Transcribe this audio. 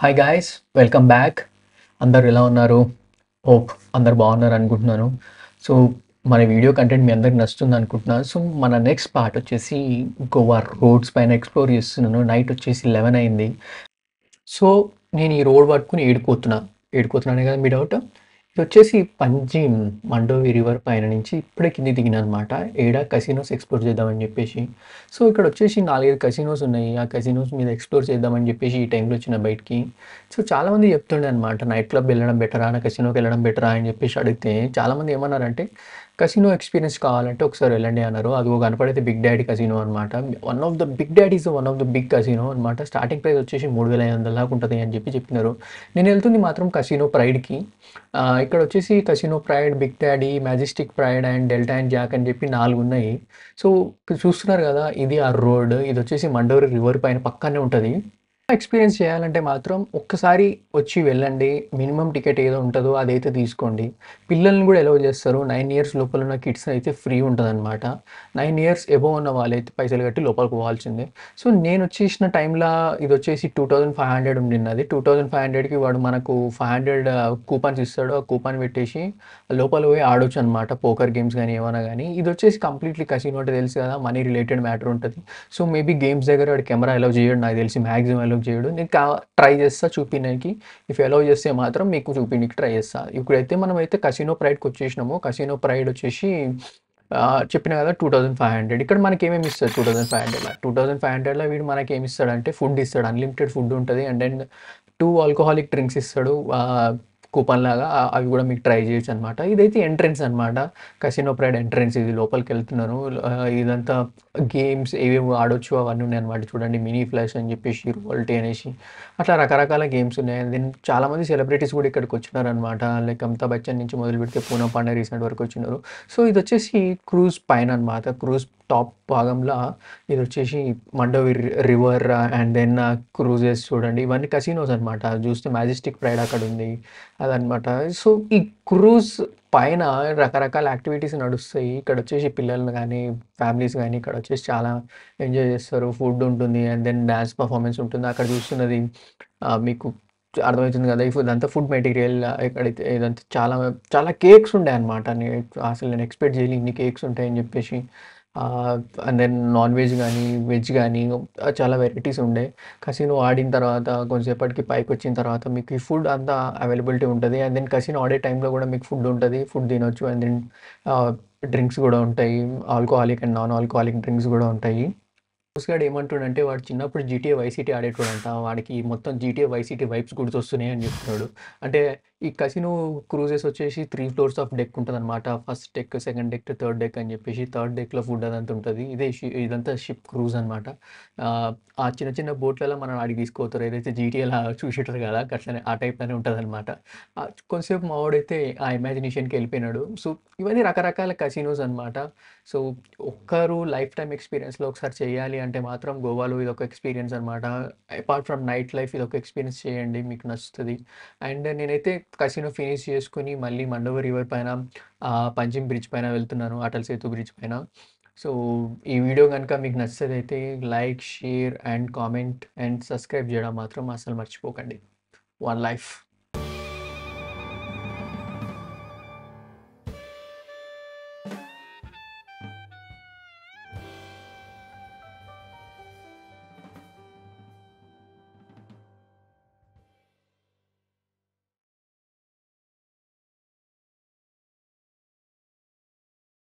hi guys welcome back అందరు ఎలా ఉన్నారు హోప్ అందరు బాగున్నారు అనుకుంటున్నాను సో మన వీడియో కంటెంట్ మీ అందరికి నచ్చుతుంది అనుకుంటున్నాను సో మన నెక్స్ట్ పార్ట్ వచ్చేసి గోవా రోడ్స్ పైన ఎక్స్ప్లోర్ చేస్తున్నాను నైట్ వచ్చేసి లెవెన్ అయింది సో నేను ఈ రోడ్ పట్టుకుని ఏడిపోతున్నా ఏడిపోతున్నానే కదా మీ డౌట్ ఇది వచ్చేసి పంజిమ్ మండోవి రివర్ పైన నుంచి ఇప్పుడే కింది దిగిన అనమాట ఏడా కసినోస్ ఎక్స్ప్లోర్ చేద్దామని చెప్పేసి సో ఇక్కడ వచ్చేసి నాలుగైదు కసినోస్ ఉన్నాయి ఆ కసినోస్ మీద ఎక్స్ప్లోర్ చేద్దామని చెప్పేసి ఈ టైంలో వచ్చిన బయటికి సో చాలామంది చెప్తుండే అనమాట నైట్ క్లబ్ వెళ్ళడం బెటరా నా కసినోకి వెళ్ళడం బెటరా అని చెప్పేసి అడిగితే చాలామంది ఏమన్నారంటే కసినో ఎక్స్పీరియన్స్ కావాలంటే ఒకసారి వెళ్ళండి అన్నారు అది కనపడైతే బిగ్ డాడీ కసినో అనమాట one of the big daddy one of the big casino అనమాట స్టార్టింగ్ ప్రైస్ వచ్చేసి మూడు వేల ఐదు వందల దాకా ఉంటుంది అని చెప్పి చెప్పినారు నేను వెళ్తుంది మాత్రం కసినో ప్రైడ్కి ఇక్కడ వచ్చేసి casino pride big daddy majestic pride and delta and jack అని చెప్పి నాలుగు ఉన్నాయి సో చూస్తున్నారు కదా ఇది ఆ రోడ్ ఇది వచ్చేసి మండోరి రివర్ పైన పక్కనే ఉంటుంది ఎక్స్పీరియన్స్ చేయాలంటే మాత్రం ఒక్కసారి వచ్చి వెళ్ళండి మినిమం టికెట్ ఏదో ఉంటుందో అదైతే తీసుకోండి పిల్లల్ని కూడా ఎలవ్ చేస్తారు నైన్ ఇయర్స్ లోపల ఉన్న కిడ్స్ అయితే ఫ్రీ ఉంటుందన్నమాట నైన్ ఇయర్స్ ఎబో ఉన్న వాళ్ళైతే పైసలు కట్టి లోపలికి పోవాల్సిందే సో నేను వచ్చేసిన టైంలో ఇది వచ్చేసి టూ థౌజండ్ ఫైవ్ హండ్రెడ్ ఉండినది టూ థౌజండ్ ఫైవ్ హండ్రెడ్కి వాడు మనకు ఫైవ్ హండ్రెడ్ కూపన్స్ ఇస్తాడు ఆ కూపన్ పెట్టేసి లోపల పోయి ఆడొచ్చు అనమాట పోకర్ గేమ్స్ కానీ ఏమైనా కానీ ఇది వచ్చేసి కంప్లీట్లీ కసినో అంటే తెలుసు కదా మనీ రిలేటెడ్ మ్యాటర్ ఉంటుంది సో మేబీ గేమ్స్ దగ్గర కెమెరా ఎలవ్ చేయడం నాకు తెలిసి మ్యాక్సిమం డెవలప్ చేయడు నేను ట్రై చేస్తా చూపించడానికి ఇఫ్ అలౌ చేస్తే మాత్రం మీకు చూపించడానికి ట్రై చేస్తా ఇప్పుడైతే మనం అయితే కసినో ప్రైడ్కి వచ్చేసినాము కసినో ప్రైడ్ వచ్చేసి చెప్పిన కదా టూ థౌజండ్ ఫైవ్ హండ్రెడ్ ఇక్కడ మనకి ఏమేమి ఇస్తాడు టూ థౌజండ్ ఫైవ్ హండ్రెడ్లో టూ థౌసండ్ ఫైవ్ హండ్రెడ్లో వీడు మనకి ఏమి అంటే ఫుడ్ ఇస్తాడు అన్లిమిటెడ్ ఫుడ్ ఉంటుంది and and two alcoholic drinks ఇస్తాడు కూపన్ లాగా అవి కూడా మీకు ట్రై చేయొచ్చు అనమాట ఇదైతే ఎంట్రెన్స్ అనమాట కసినో ప్రైడ్ ఎంట్రెన్స్ ఇది లోపలికి వెళ్తున్నారు ఇదంతా గేమ్స్ ఏవేవి ఆడొచ్చు అవన్నీ ఉన్నాయి అనమాట చూడండి మినీ ఫ్లాష్ అని చెప్పేసి రోల్టీ అనేసి అట్లా రకరకాల గేమ్స్ ఉన్నాయి దెన్ చాలామంది సెలబ్రిటీస్ కూడా ఇక్కడికి వచ్చినారనమాట లైక్ అమితాబ్ బచ్చన్ నుంచి మొదలు పెడితే పూనం పాండే రీసెంట్ వరకు వచ్చినారు సో ఇది వచ్చేసి క్రూజ్ పైన అనమాట క్రూజ్ టాప్ భాగంలో ఇది వచ్చేసి Mandovi river and then cruises చూడండి ఇవన్నీ కసినోస్ అనమాట చూస్తే మ్యాజిస్టిక్ ప్రైడ్ అక్కడ ఉంది అదనమాట సో ఈ క్రూజ్ పైన రకరకాల యాక్టివిటీస్ నడుస్తాయి ఇక్కడ వచ్చేసి పిల్లలు కానీ ఫ్యామిలీస్ కానీ ఇక్కడ వచ్చేసి చాలా ఎంజాయ్ చేస్తారు ఫుడ్ ఉంటుంది అండ్ దెన్ డ్యాన్స్ పర్ఫార్మెన్స్ ఉంటుంది అక్కడ చూస్తున్నది మీకు అర్థమవుతుంది కదా ఇప్పుడు అంతా ఫుడ్ మెటీరియల్ ఎక్కడైతే ఇదంతా చాలా చాలా కేక్స్ ఉండే అనమాట అసలు నేను ఎక్స్పెక్ట్ చేయలేదు ఇన్ని కేక్స్ ఉంటాయని చెప్పేసి అండ్ దెన్ నాన్ వెజ్ కానీ వెజ్ కానీ చాలా వెరైటీస్ ఉండే కసినో ఆడిన తర్వాత కొంతసేపటికి పైకి వచ్చిన తర్వాత మీకు ఈ ఫుడ్ అంతా అవైలబిలిటీ ఉంటుంది అండ్ దెన్ కసినో ఆడే టైంలో కూడా మీకు ఫుడ్ ఉంటుంది ఫుడ్ తినొచ్చు అండ్ దెన్ డ్రింక్స్ కూడా ఉంటాయి alcoholic and non alcoholic drinks కూడా ఉంటాయి గాడు ఏమంటాడంటే వాడు చిన్నప్పుడు జీటీఏ వైసీటీ ఆడేటోడంట వాడికి మొత్తం జీటీఏ వైసీటీ వైబ్స్ గుర్తొస్తున్నాయి అని చెప్తున్నాడు అంటే ఈ కసినో క్రూజెస్ వచ్చేసి త్రీ ఫ్లోర్స్ ఆఫ్ డెక్ ఉంటుంది అనమాట first deck second deck third deck అని చెప్పేసి థర్డ్ డెక్లో ఫుడ్ అదంతా ఉంటుంది ఇదే ఇదంతా షిప్ క్రూజ్ అనమాట ఆ చిన్న చిన్న బోట్లలో మనం అడిగి తీసుకోతారు ఏదైతే జీటీఎల్ చూసేటారు కదా అట్లనే ఆ టైప్లోనే ఉంటుంది అనమాట కొంతసేపు మావాడైతే ఆ ఇమాజినేషన్కి వెళ్ళిపోయినాడు సో ఇవన్నీ రకరకాల కసినోస్ అనమాట సో ఒక్కరు లైఫ్ టైం ఎక్స్పీరియన్స్లో ఒకసారి చేయాలి అంటే మాత్రం గోవాలో ఇది ఒక ఎక్స్పీరియన్స్ అనమాట అపార్ట్ ఫ్రమ్ నైట్ లైఫ్ ఇది ఒక ఎక్స్పీరియన్స్ చేయండి మీకు నచ్చుతుంది అండ్ నేనైతే కసినో ఫినిష్ చేసుకుని మళ్ళీ మండవ రివర్ పైన పంచిమ్ బ్రిడ్జ్ పైన వెళ్తున్నాను అటల్ సేతు బ్రిడ్జ్ పైన సో ఈ వీడియో కనుక మీకు నచ్చేదైతే like share and comment and subscribe చేయడం మాత్రం అసలు మర్చిపోకండి వన్ లైఫ్